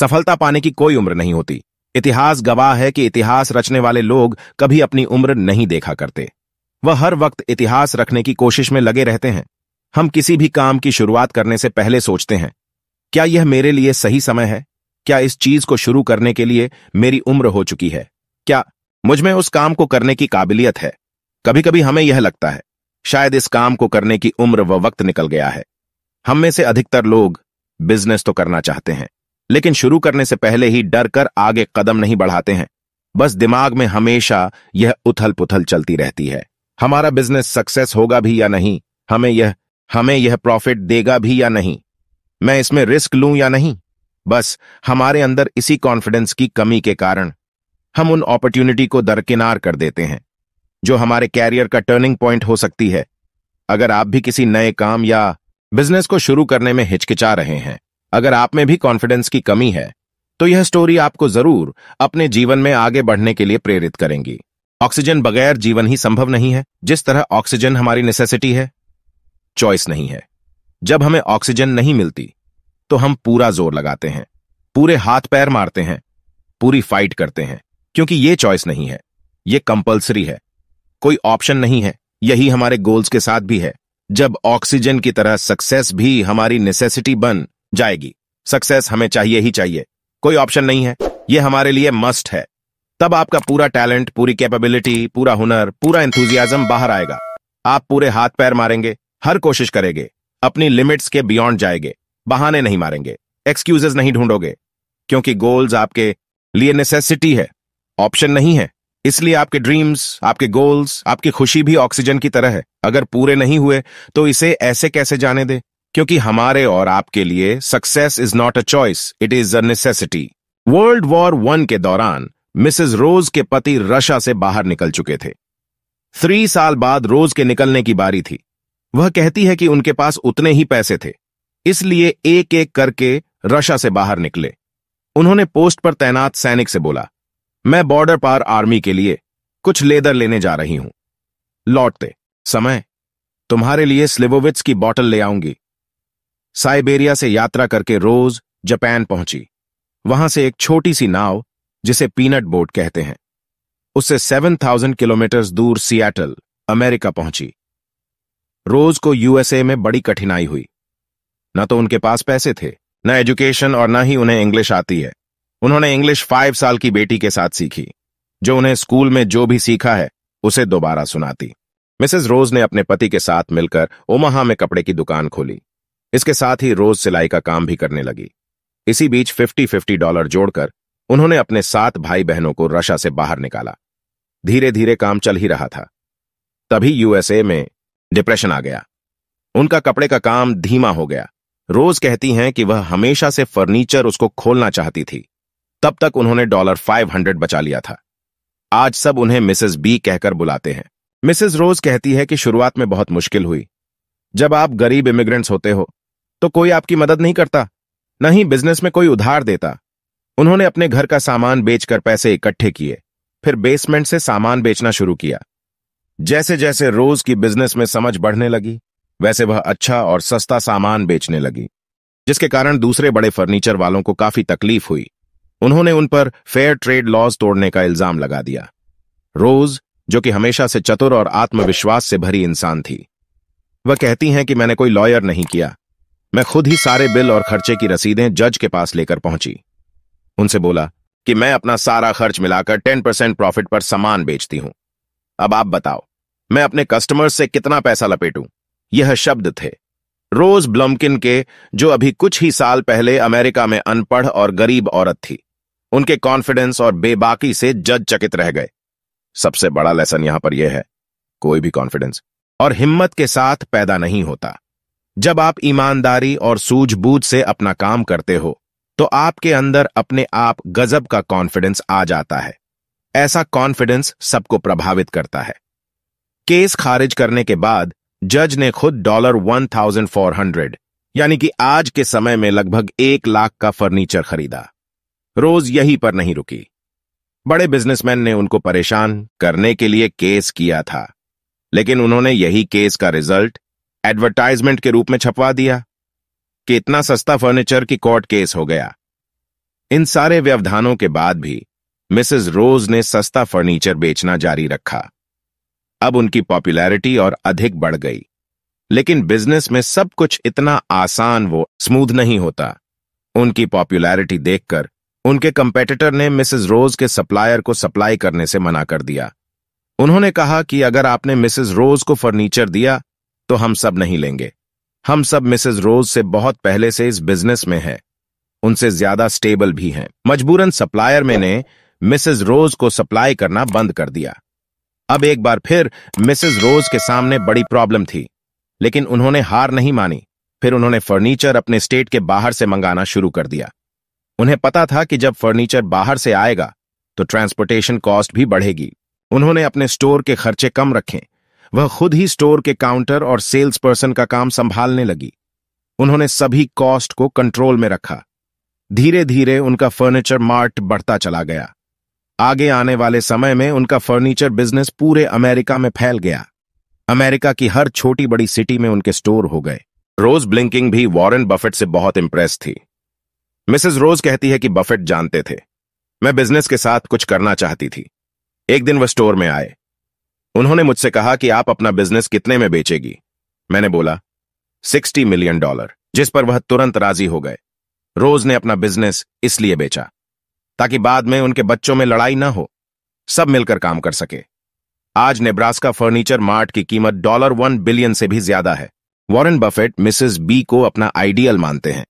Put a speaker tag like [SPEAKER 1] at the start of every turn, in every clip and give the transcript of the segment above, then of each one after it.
[SPEAKER 1] सफलता पाने की कोई उम्र नहीं होती इतिहास गवाह है कि इतिहास रचने वाले लोग कभी अपनी उम्र नहीं देखा करते वह हर वक्त इतिहास रखने की कोशिश में लगे रहते हैं हम किसी भी काम की शुरुआत करने से पहले सोचते हैं क्या यह मेरे लिए सही समय है क्या इस चीज को शुरू करने के लिए मेरी उम्र हो चुकी है क्या मुझमें उस काम को करने की काबिलियत है कभी कभी हमें यह लगता है शायद इस काम को करने की उम्र व वक्त निकल गया है हम में से अधिकतर लोग बिजनेस तो करना चाहते हैं लेकिन शुरू करने से पहले ही डर कर आगे कदम नहीं बढ़ाते हैं बस दिमाग में हमेशा यह उथल पुथल चलती रहती है हमारा बिजनेस सक्सेस होगा भी या नहीं हमें यह हमें यह प्रॉफिट देगा भी या नहीं मैं इसमें रिस्क लू या नहीं बस हमारे अंदर इसी कॉन्फिडेंस की कमी के कारण हम उन अपॉर्चुनिटी को दरकिनार कर देते हैं जो हमारे कैरियर का टर्निंग पॉइंट हो सकती है अगर आप भी किसी नए काम या बिजनेस को शुरू करने में हिचकिचा रहे हैं अगर आप में भी कॉन्फिडेंस की कमी है तो यह स्टोरी आपको जरूर अपने जीवन में आगे बढ़ने के लिए प्रेरित करेंगी ऑक्सीजन बगैर जीवन ही संभव नहीं है जिस तरह ऑक्सीजन हमारी नेसेसिटी है चॉइस नहीं है जब हमें ऑक्सीजन नहीं मिलती तो हम पूरा जोर लगाते हैं पूरे हाथ पैर मारते हैं पूरी फाइट करते हैं क्योंकि ये चॉइस नहीं है ये कंपल्सरी है कोई ऑप्शन नहीं है यही हमारे गोल्स के साथ भी है जब ऑक्सीजन की तरह सक्सेस भी हमारी नेसेसिटी बन जाएगी सक्सेस हमें चाहिए ही चाहिए कोई ऑप्शन नहीं है ये हमारे लिए मस्ट है तब आपका पूरा टैलेंट पूरी कैपेबिलिटी पूरा हुनर पूरा एंथुजियाज्म बाहर आएगा आप पूरे हाथ पैर मारेंगे हर कोशिश करेंगे अपनी लिमिट्स के बियॉन्ड जाएंगे बहाने नहीं मारेंगे एक्सक्यूजेस नहीं ढूंढोगे क्योंकि गोल्स आपके लिए नेसेसिटी है ऑप्शन नहीं है इसलिए आपके ड्रीम्स आपके गोल्स आपकी खुशी भी ऑक्सीजन की तरह है अगर पूरे नहीं हुए तो इसे ऐसे कैसे जाने दे क्योंकि हमारे और आपके लिए success is not a choice it is a necessity world war one के दौरान मिसेस रोज के पति रशा से बाहर निकल चुके थे थ्री साल बाद रोज के निकलने की बारी थी वह कहती है कि उनके पास उतने ही पैसे थे इसलिए एक एक करके रशा से बाहर निकले उन्होंने पोस्ट पर तैनात सैनिक से बोला मैं बॉर्डर पार आर्मी के लिए कुछ लेदर लेने जा रही हूं लौटते समय तुम्हारे लिए स्लिवोविट्स की बॉटल ले आऊंगी साइबेरिया से यात्रा करके रोज जापान पहुंची वहां से एक छोटी सी नाव जिसे पीनट बोट कहते हैं उससे 7000 किलोमीटर दूर सियाटल अमेरिका पहुंची रोज को यूएसए में बड़ी कठिनाई हुई न तो उनके पास पैसे थे न एजुकेशन और न ही उन्हें इंग्लिश आती है उन्होंने इंग्लिश फाइव साल की बेटी के साथ सीखी जो उन्हें स्कूल में जो भी सीखा है उसे दोबारा सुनाती मिसेस रोज ने अपने पति के साथ मिलकर ओमाहा में कपड़े की दुकान खोली इसके साथ ही रोज सिलाई का काम भी करने लगी इसी बीच फिफ्टी फिफ्टी डॉलर जोड़कर उन्होंने अपने सात भाई बहनों को रशा से बाहर निकाला धीरे धीरे काम चल ही रहा था तभी यूएसए में डिप्रेशन आ गया उनका कपड़े का काम धीमा हो गया रोज कहती हैं कि वह हमेशा से फर्नीचर उसको खोलना चाहती थी तब तक उन्होंने डॉलर फाइव हंड्रेड बचा लिया था आज सब उन्हें मिसेस बी कहकर बुलाते हैं मिसेस रोज कहती है कि शुरुआत में बहुत मुश्किल हुई जब आप गरीब इमिग्रेंट्स होते हो तो कोई आपकी मदद नहीं करता न ही बिजनेस में कोई उधार देता उन्होंने अपने घर का सामान बेचकर पैसे इकट्ठे किए फिर बेसमेंट से सामान बेचना शुरू किया जैसे जैसे रोज की बिजनेस में समझ बढ़ने लगी वैसे वह अच्छा और सस्ता सामान बेचने लगी जिसके कारण दूसरे बड़े फर्नीचर वालों को काफी तकलीफ हुई उन्होंने उन पर फेयर ट्रेड लॉज तोड़ने का इल्जाम लगा दिया रोज जो कि हमेशा से चतुर और आत्मविश्वास से भरी इंसान थी वह कहती हैं कि मैंने कोई लॉयर नहीं किया मैं खुद ही सारे बिल और खर्चे की रसीदें जज के पास लेकर पहुंची उनसे बोला कि मैं अपना सारा खर्च मिलाकर टेन परसेंट प्रॉफिट पर सामान बेचती हूं अब आप बताओ मैं अपने कस्टमर्स से कितना पैसा लपेटूं यह शब्द थे रोज ब्लमकिन के जो अभी कुछ ही साल पहले अमेरिका में अनपढ़ और गरीब औरत थी उनके कॉन्फिडेंस और बेबाकी से जज चकित रह गए सबसे बड़ा लेसन यहां पर यह है कोई भी कॉन्फिडेंस और हिम्मत के साथ पैदा नहीं होता जब आप ईमानदारी और सूझबूझ से अपना काम करते हो तो आपके अंदर अपने आप गजब का कॉन्फिडेंस आ जाता है ऐसा कॉन्फिडेंस सबको प्रभावित करता है केस खारिज करने के बाद जज ने खुद डॉलर 1400 यानी कि आज के समय में लगभग एक लाख का फर्नीचर खरीदा रोज यही पर नहीं रुकी बड़े बिजनेसमैन ने उनको परेशान करने के लिए केस किया था लेकिन उन्होंने यही केस का रिजल्ट एडवर्टाइजमेंट के रूप में छपवा दिया कि इतना सस्ता फर्नीचर की कोर्ट केस हो गया इन सारे व्यवधानों के बाद भी मिसेस रोज ने सस्ता फर्नीचर बेचना जारी रखा अब उनकी पॉपुलैरिटी और अधिक बढ़ गई लेकिन बिजनेस में सब कुछ इतना आसान वो स्मूथ नहीं होता उनकी पॉपुलैरिटी देखकर उनके कंपेटिटर ने मिसेस रोज के सप्लायर को सप्लाई करने से मना कर दिया उन्होंने कहा कि अगर आपने मिसेस रोज को फर्नीचर दिया तो हम सब नहीं लेंगे हम सब मिसेज रोज से बहुत पहले से इस बिजनेस में हैं उनसे ज्यादा स्टेबल भी हैं मजबूरन सप्लायर में ने मिसेज रोज को सप्लाई करना बंद कर दिया अब एक बार फिर मिसेज रोज के सामने बड़ी प्रॉब्लम थी लेकिन उन्होंने हार नहीं मानी फिर उन्होंने फर्नीचर अपने स्टेट के बाहर से मंगाना शुरू कर दिया उन्हें पता था कि जब फर्नीचर बाहर से आएगा तो ट्रांसपोर्टेशन कॉस्ट भी बढ़ेगी उन्होंने अपने स्टोर के खर्चे कम रखे वह खुद ही स्टोर के काउंटर और सेल्स पर्सन का काम संभालने लगी उन्होंने सभी कॉस्ट को कंट्रोल में रखा धीरे धीरे उनका फर्नीचर मार्ट बढ़ता चला गया आगे आने वाले समय में उनका फर्नीचर बिजनेस पूरे अमेरिका में फैल गया अमेरिका की हर छोटी बड़ी सिटी में उनके स्टोर हो गए रोज ब्लिंकिंग भी वॉरेन बफेट से बहुत इंप्रेस थी मिसेस रोज कहती है कि बफेट जानते थे मैं बिजनेस के साथ कुछ करना चाहती थी एक दिन वह स्टोर में आए उन्होंने मुझसे कहा कि आप अपना बिजनेस कितने में बेचेगी मैंने बोला सिक्सटी मिलियन डॉलर जिस पर वह तुरंत राजी हो गए रोज ने अपना बिजनेस इसलिए बेचा ताकि बाद में उनके बच्चों में लड़ाई ना हो सब मिलकर काम कर सके आज नेब्रास्का फर्नीचर मार्ट की कीमत डॉलर वन बिलियन से भी ज्यादा है वॉरेन बफेट मिसेस बी को अपना आइडियल मानते हैं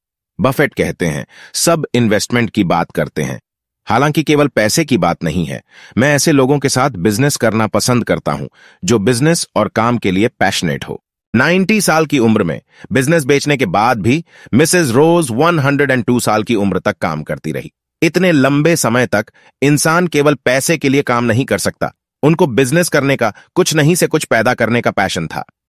[SPEAKER 1] बफेट कहते हैं सब इन्वेस्टमेंट की बात करते हैं हालांकि केवल पैसे की बात नहीं है मैं ऐसे लोगों के साथ बिजनेस करना पसंद करता हूं जो बिजनेस और काम के लिए पैशनेट हो 90 साल की उम्र में बिजनेस बेचने के बाद भी मिसेज रोज 102 साल की उम्र तक काम करती रही इतने लंबे समय तक इंसान केवल पैसे के लिए काम नहीं कर सकता उनको बिजनेस करने का कुछ नहीं से कुछ पैदा करने का पैशन था